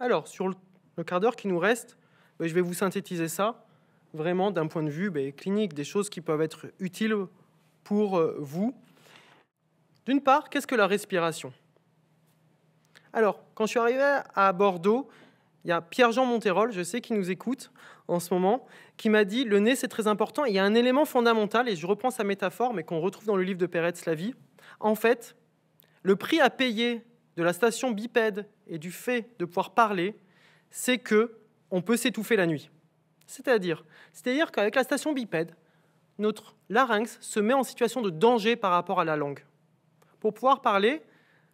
S1: Alors, sur le quart d'heure qui nous reste, ben, je vais vous synthétiser ça vraiment d'un point de vue ben, clinique, des choses qui peuvent être utiles pour euh, vous. D'une part, qu'est-ce que la respiration Alors, quand je suis arrivé à Bordeaux, il y a Pierre-Jean Monterol, je sais, qu'il nous écoute en ce moment, qui m'a dit le nez, c'est très important. Il y a un élément fondamental, et je reprends sa métaphore, mais qu'on retrouve dans le livre de Peretz, La vie. En fait, le prix à payer de la station bipède et du fait de pouvoir parler, c'est que on peut s'étouffer la nuit. C'est-à-dire, c'est-à-dire qu'avec la station bipède, notre larynx se met en situation de danger par rapport à la langue. Pour pouvoir parler,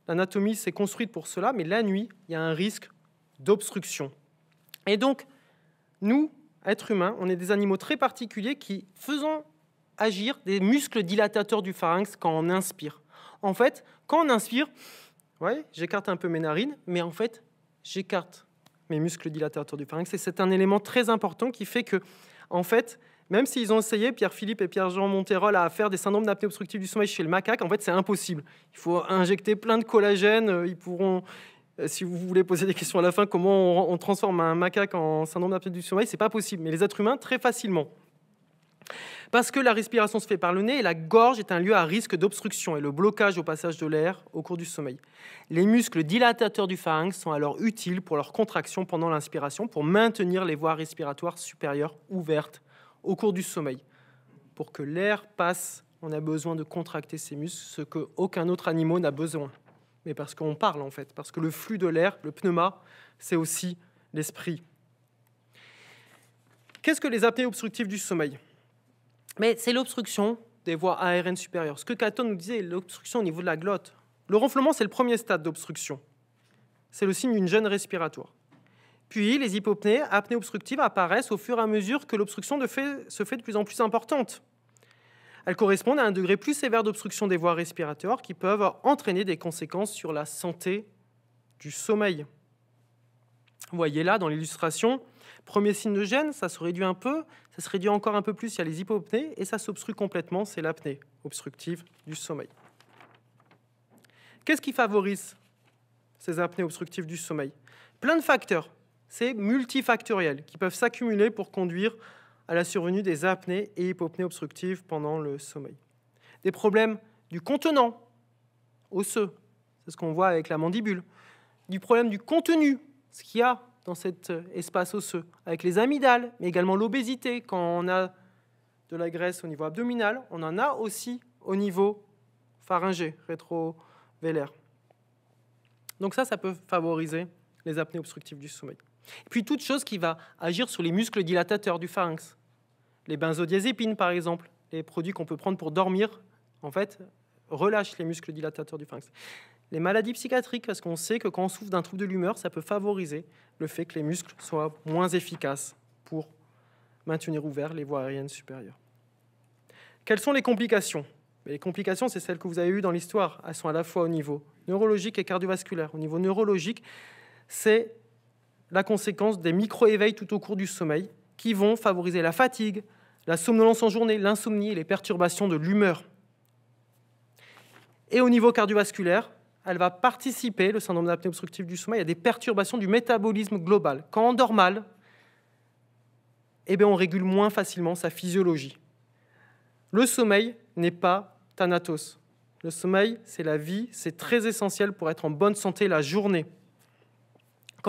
S1: l'anatomie s'est construite pour cela, mais la nuit, il y a un risque d'obstruction. Et donc, nous, être humain, on est des animaux très particuliers qui faisons agir des muscles dilatateurs du pharynx quand on inspire. En fait, quand on inspire, ouais, j'écarte un peu mes narines, mais en fait, j'écarte mes muscles dilatateurs du pharynx. Et c'est un élément très important qui fait que, en fait, même s'ils ont essayé, Pierre-Philippe et Pierre-Jean Monterol, à faire des syndromes d'apnée obstructive du sommeil chez le macaque, en fait, c'est impossible. Il faut injecter plein de collagène, euh, ils pourront, euh, si vous voulez poser des questions à la fin, comment on, transforme un macaque en syndrome d'apnée du sommeil, c'est pas possible. Mais les êtres humains, très facilement. Parce que la respiration se fait par le nez et la gorge est un lieu à risque d'obstruction et le blocage au passage de l'air au cours du sommeil. Les muscles dilatateurs du pharynx sont alors utiles pour leur contraction pendant l'inspiration pour maintenir les voies respiratoires supérieures ouvertes au cours du sommeil. Pour que l'air passe, on a besoin de contracter ces muscles, ce qu'aucun autre animal n'a besoin. Et parce qu'on parle en fait, parce que le flux de l'air, le pneuma, c'est aussi l'esprit. Qu'est-ce que les apnées obstructives du sommeil Mais c'est l'obstruction des voies aériennes supérieures. Ce que Caton nous disait, l'obstruction au niveau de la glotte. Le ronflement, c'est le premier stade d'obstruction. C'est le signe d'une gêne respiratoire. Puis les hypopnées, apnées obstructives apparaissent au fur et à mesure que l'obstruction se fait de plus en plus importante. Elles correspondent à un degré plus sévère d'obstruction des voies respiratoires qui peuvent entraîner des conséquences sur la santé du sommeil. Vous voyez là dans l'illustration, premier signe de gêne, ça se réduit un peu, ça se réduit encore un peu plus, il y a les hypopnées, et ça s'obstrue complètement, c'est l'apnée obstructive du sommeil. Qu'est-ce qui favorise ces apnées obstructives du sommeil Plein de facteurs, c'est multifactoriel, qui peuvent s'accumuler pour conduire à la survenue des apnées et hypopnées obstructives pendant le sommeil. Des problèmes du contenant osseux, c'est ce qu'on voit avec la mandibule, du problème du contenu, ce qu'il y a dans cet euh, espace osseux, avec les amygdales, mais également l'obésité. Quand on a de la graisse au niveau abdominal, on en a aussi au niveau pharyngé, rétrovélaire. Donc ça, ça peut favoriser les apnées obstructives du sommeil. Et puis toute chose qui va agir sur les muscles dilatateurs du pharynx, les benzodiazépines, par exemple, les produits qu'on peut prendre pour dormir, en fait, relâchent les muscles dilatateurs du pharynx. Les maladies psychiatriques, parce qu'on sait que quand on souffre d'un trouble de l'humeur, ça peut favoriser le fait que les muscles soient moins efficaces pour maintenir ouverts les voies aériennes supérieures. Quelles sont les complications Les complications, c'est celles que vous avez eues dans l'histoire. Elles sont à la fois au niveau neurologique et cardiovasculaire. Au niveau neurologique, c'est la conséquence des micro-éveils tout au cours du sommeil qui vont favoriser la fatigue, la somnolence en journée, l'insomnie et les perturbations de l'humeur. Et au niveau cardiovasculaire, elle va participer, le syndrome d'apnée obstructive du sommeil, à des perturbations du métabolisme global. Quand on dort mal, eh on régule moins facilement sa physiologie. Le sommeil n'est pas thanatos. Le sommeil, c'est la vie, c'est très essentiel pour être en bonne santé la journée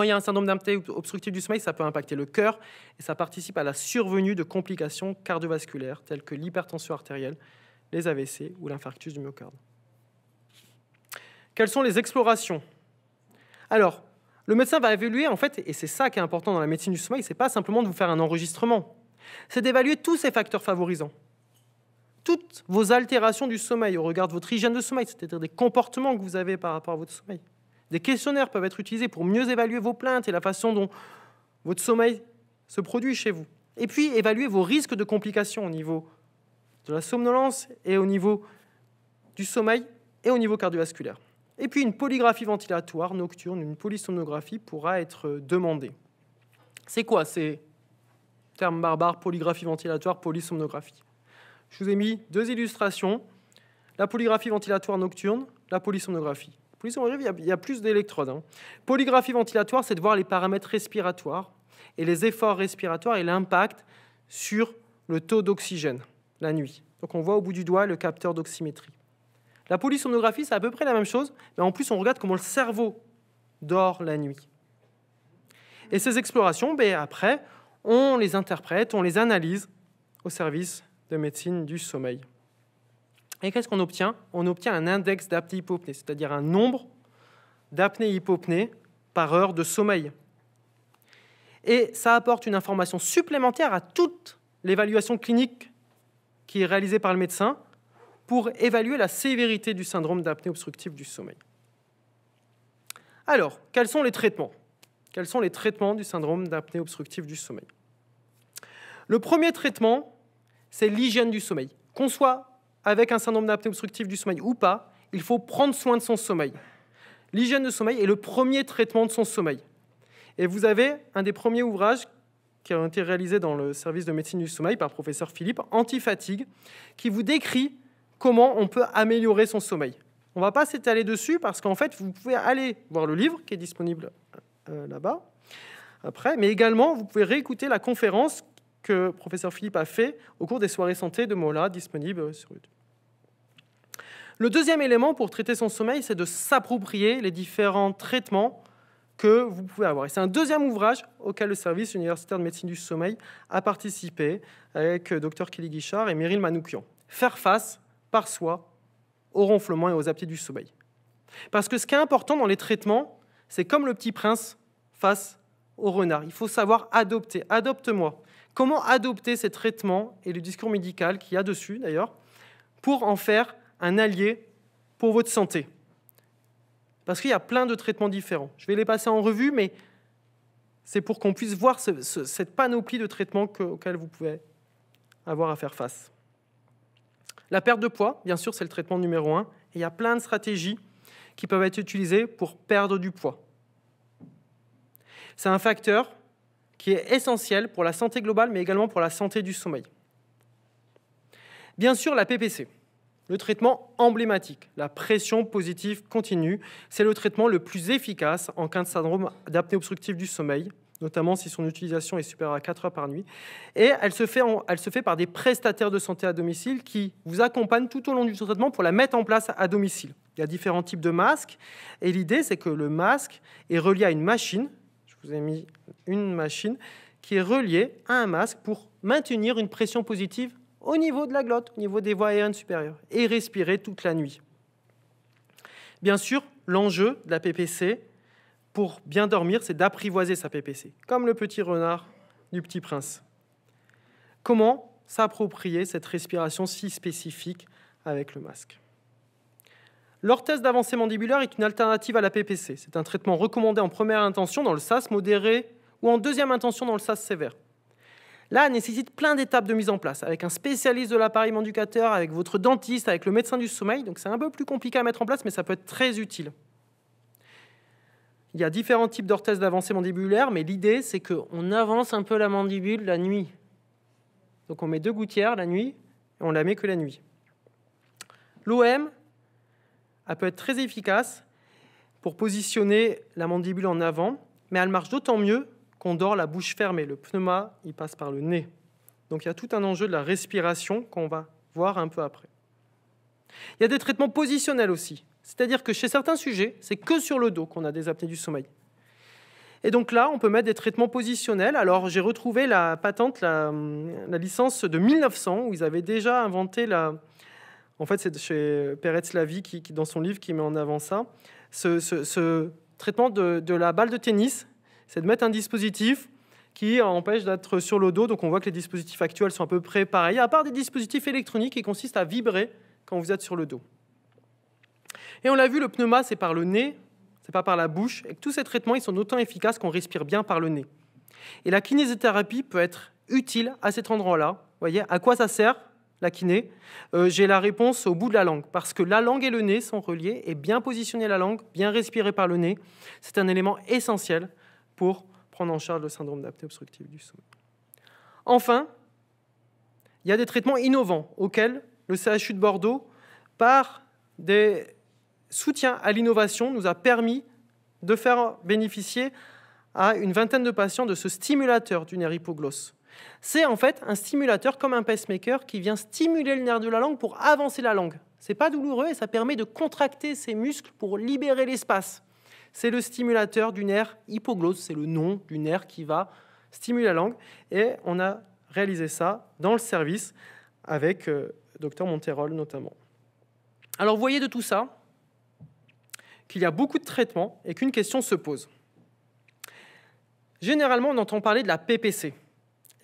S1: il y a un syndrome d'impact obstructif du sommeil, ça peut impacter le cœur et ça participe à la survenue de complications cardiovasculaires telles que l'hypertension artérielle, les AVC ou l'infarctus du myocarde. Quelles sont les explorations Alors, le médecin va évaluer en fait, et c'est ça qui est important dans la médecine du sommeil, c'est pas simplement de vous faire un enregistrement, c'est d'évaluer tous ces facteurs favorisants toutes vos altérations du sommeil au regard de votre hygiène de sommeil, c'est-à-dire des comportements que vous avez par rapport à votre sommeil. Des questionnaires peuvent être utilisés pour mieux évaluer vos plaintes et la façon dont votre sommeil se produit chez vous. Et puis, évaluer vos risques de complications au niveau de la somnolence et au niveau du sommeil et au niveau cardiovasculaire. Et puis, une polygraphie ventilatoire nocturne, une polysomnographie pourra être demandée. C'est quoi ces termes barbares, polygraphie ventilatoire, polysomnographie Je vous ai mis deux illustrations, la polygraphie ventilatoire nocturne, la polysomnographie. Plus il y a, plus d'électrodes. Hein. Polygraphie ventilatoire, c'est de voir les paramètres respiratoires et les efforts respiratoires et l'impact sur le taux d'oxygène la nuit. Donc on voit au bout du doigt le capteur d'oxymétrie. La polysomnographie, c'est à peu près la même chose, mais en plus on regarde comment le cerveau dort la nuit. Et ces explorations, ben, après, on les interprète, on les analyse au service de médecine du sommeil. Et qu'est-ce qu'on obtient On obtient un index d'apnée hypopnée, c'est-à-dire un nombre d'apnée hypopnée par heure de sommeil. Et ça apporte une information supplémentaire à toute l'évaluation clinique qui est réalisée par le médecin pour évaluer la sévérité du syndrome d'apnée obstructive du sommeil. Alors, quels sont les traitements Quels sont les traitements du syndrome d'apnée obstructive du sommeil Le premier traitement, c'est l'hygiène du sommeil. Qu'on soit avec un syndrome d'apnée obstructive du sommeil ou pas, il faut prendre soin de son sommeil. L'hygiène de sommeil est le premier traitement de son sommeil. Et vous avez un des premiers ouvrages qui a été réalisé dans le service de médecine du sommeil par professeur Philippe, Antifatigue, qui vous décrit comment on peut améliorer son sommeil. On ne va pas s'étaler dessus parce qu'en fait, vous pouvez aller voir le livre qui est disponible euh, là-bas après, mais également, vous pouvez réécouter la conférence que professeur Philippe a fait au cours des soirées santé de Mola disponibles sur YouTube. Le deuxième élément pour traiter son sommeil, c'est de s'approprier les différents traitements que vous pouvez avoir. Et c'est un deuxième ouvrage auquel le service universitaire de médecine du sommeil a participé avec Dr Kelly Guichard et Meryl Manoukian. Faire face par soi au ronflement et aux aptitudes du sommeil. Parce que ce qui est important dans les traitements, c'est comme le petit prince face au renard. Il faut savoir adopter. Adopte-moi comment adopter ces traitements et le discours médical qu'il y a dessus d'ailleurs, pour en faire un allié pour votre santé. Parce qu'il y a plein de traitements différents. Je vais les passer en revue, mais c'est pour qu'on puisse voir cette panoplie de traitements auxquels vous pouvez avoir à faire face. La perte de poids, bien sûr, c'est le traitement numéro un. il y a plein de stratégies qui peuvent être utilisées pour perdre du poids. C'est un facteur qui est essentielle pour la santé globale, mais également pour la santé du sommeil. Bien sûr, la PPC, le traitement emblématique, la pression positive continue, c'est le traitement le plus efficace en cas de syndrome d'apnée obstructive du sommeil, notamment si son utilisation est supérieure à 4 heures par nuit. Et elle se, fait elle se fait par des prestataires de santé à domicile qui vous accompagnent tout au long du traitement pour la mettre en place à domicile. Il y a différents types de masques et l'idée c'est que le masque est relié à une machine vous ai mis une machine qui est reliée à un masque pour maintenir une pression positive au niveau de la glotte, au niveau des voies aériennes supérieures, et respirer toute la nuit. Bien sûr, l'enjeu de la PPC pour bien dormir, c'est d'apprivoiser sa PPC, comme le petit renard du petit prince. Comment s'approprier cette respiration si spécifique avec le masque L'orthèse d'avancée mandibulaire est une alternative à la PPC. C'est un traitement recommandé en première intention dans le SAS modéré ou en deuxième intention dans le SAS sévère. Là, elle nécessite plein d'étapes de mise en place, avec un spécialiste de l'appareil manducateur, avec votre dentiste, avec le médecin du sommeil. Donc c'est un peu plus compliqué à mettre en place, mais ça peut être très utile. Il y a différents types d'orthèses d'avancée mandibulaire, mais l'idée, c'est qu'on avance un peu la mandibule la nuit. Donc on met deux gouttières la nuit, et on la met que la nuit. L'OM, elle peut être très efficace pour positionner la mandibule en avant, mais elle marche d'autant mieux qu'on dort la bouche fermée. Le pneuma, il passe par le nez. Donc il y a tout un enjeu de la respiration qu'on va voir un peu après. Il y a des traitements positionnels aussi. C'est-à-dire que chez certains sujets, c'est que sur le dos qu'on a des apnées du sommeil. Et donc là, on peut mettre des traitements positionnels. Alors j'ai retrouvé la patente, la, la, licence de 1900, où ils avaient déjà inventé la, en fait, c'est chez Peretz Lavi qui, dans son livre, qui met en avant ça. Ce, traitement de, la balle de tennis, c'est de mettre un dispositif qui empêche d'être sur le dos. Donc on voit que les dispositifs actuels sont à peu près pareils, à part des dispositifs électroniques qui consistent à vibrer quand vous êtes sur le dos. Et on l'a vu, le pneuma, c'est par le nez, c'est pas par la bouche, et tous ces traitements, ils sont autant efficaces qu'on respire bien par le nez. Et la kinésithérapie peut être utile à cet endroit-là. Vous voyez, à quoi ça sert la kiné, euh, j'ai la réponse au bout de la langue, parce que la langue et le nez sont reliés, et bien positionner la langue, bien respirer par le nez, c'est un élément essentiel pour prendre en charge le syndrome d'apnée obstructive du sommeil. Enfin, il y a des traitements innovants auxquels le CHU de Bordeaux, par des soutiens à l'innovation, nous a permis de faire bénéficier à une vingtaine de patients de ce stimulateur du nerf hypoglosse. C'est en fait un stimulateur comme un pacemaker qui vient stimuler le nerf de la langue pour avancer la langue. C'est pas douloureux et ça permet de contracter ses muscles pour libérer l'espace. C'est le stimulateur du nerf hypoglosse, c'est le nom du nerf qui va stimuler la langue et on a réalisé ça dans le service avec euh, docteur Dr Monterol notamment. Alors vous voyez de tout ça qu'il y a beaucoup de traitements et qu'une question se pose. Généralement, on entend parler de la PPC.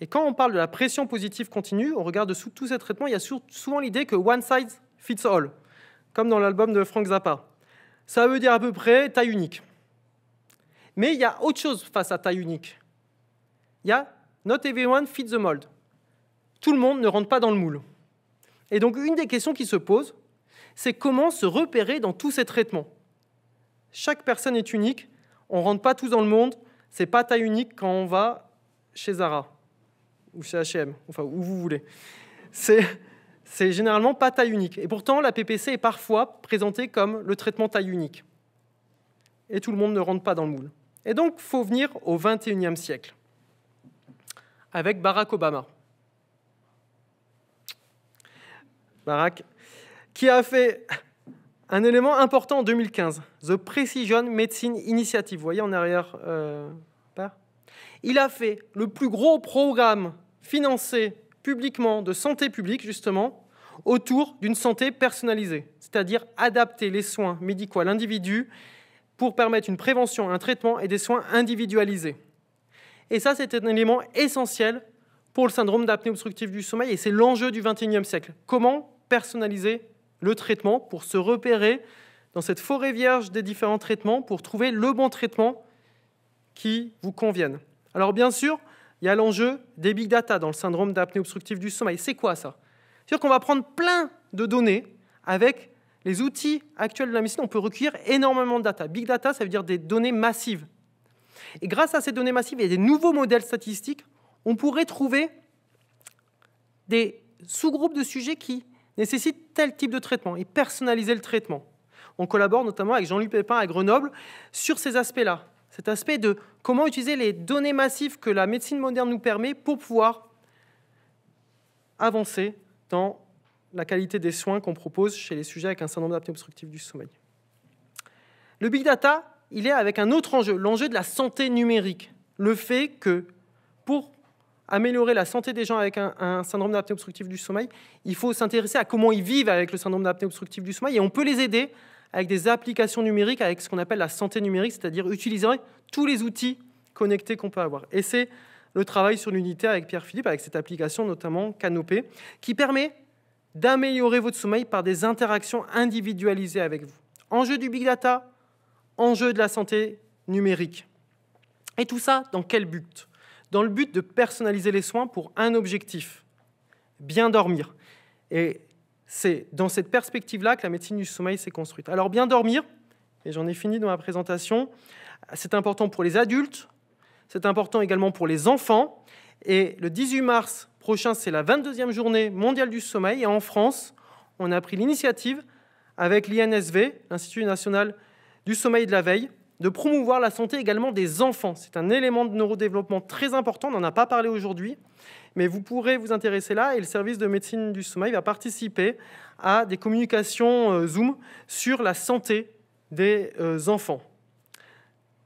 S1: Et quand on parle de la pression positive continue, on regarde sous tous ces traitements, il y a souvent l'idée que one size fits all, comme dans l'album de Frank Zappa. Ça veut dire à peu près taille unique. Mais il y a autre chose face à taille unique. Il y a not everyone fits the mold. Tout le monde ne rentre pas dans le moule. Et donc une des questions qui se pose, c'est comment se repérer dans tous ces traitements. Chaque personne est unique, on ne rentre pas tous dans le monde, c'est pas taille unique quand on va chez Zara ou chez H&M, enfin où vous voulez. C'est c'est généralement pas taille unique. Et pourtant, la PPC est parfois présentée comme le traitement taille unique. Et tout le monde ne rentre pas dans le moule. Et donc, il faut venir au 21e siècle, avec Barack Obama. Barack, qui a fait un élément important en 2015, The Precision Medicine Initiative. Vous voyez en arrière, euh, il a fait le plus gros programme financé publiquement de santé publique, justement, autour d'une santé personnalisée, c'est-à-dire adapter les soins médicaux à l'individu pour permettre une prévention, un traitement et des soins individualisés. Et ça, c'est un élément essentiel pour le syndrome d'apnée obstructive du sommeil et c'est l'enjeu du XXIe siècle. Comment personnaliser le traitement, pour se repérer dans cette forêt vierge des différents traitements, pour trouver le bon traitement qui vous convienne. Alors bien sûr, il y a l'enjeu des big data dans le syndrome d'apnée obstructive du sommeil. C'est quoi ça C'est-à-dire qu'on va prendre plein de données avec les outils actuels de la médecine, on peut recueillir énormément de data. Big data, ça veut dire des données massives. Et grâce à ces données massives et des nouveaux modèles statistiques, on pourrait trouver des sous-groupes de sujets qui nécessite tel type de traitement et personnaliser le traitement. On collabore notamment avec Jean-Luc Pépin à Grenoble sur ces aspects-là. Cet aspect de comment utiliser les données massives que la médecine moderne nous permet pour pouvoir avancer dans la qualité des soins qu'on propose chez les sujets avec un syndrome d'apnée obstructive du sommeil. Le big data, il est avec un autre enjeu, l'enjeu de la santé numérique. Le fait que pour améliorer la santé des gens avec un, syndrome d'apnée obstructive du sommeil, il faut s'intéresser à comment ils vivent avec le syndrome d'apnée obstructive du sommeil et on peut les aider avec des applications numériques, avec ce qu'on appelle la santé numérique, c'est-à-dire utiliser tous les outils connectés qu'on peut avoir. Et c'est le travail sur l'unité avec Pierre-Philippe, avec cette application notamment Canopée, qui permet d'améliorer votre sommeil par des interactions individualisées avec vous. Enjeu du big data, enjeu de la santé numérique. Et tout ça, dans quel but dans le but de personnaliser les soins pour un objectif, bien dormir. Et c'est dans cette perspective-là que la médecine du sommeil s'est construite. Alors bien dormir, et j'en ai fini dans ma présentation, c'est important pour les adultes, c'est important également pour les enfants. Et le 18 mars prochain, c'est la 22e journée mondiale du sommeil. Et en France, on a pris l'initiative avec l'INSV, l'Institut national du sommeil de la veille, de promouvoir la santé également des enfants. C'est un élément de neurodéveloppement très important, on n'en a pas parlé aujourd'hui, mais vous pourrez vous intéresser là et le service de médecine du sommeil va participer à des communications euh, Zoom sur la santé des euh, enfants.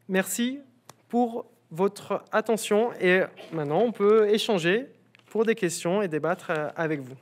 S1: Merci pour votre attention et maintenant on peut échanger pour des questions et débattre euh, avec vous.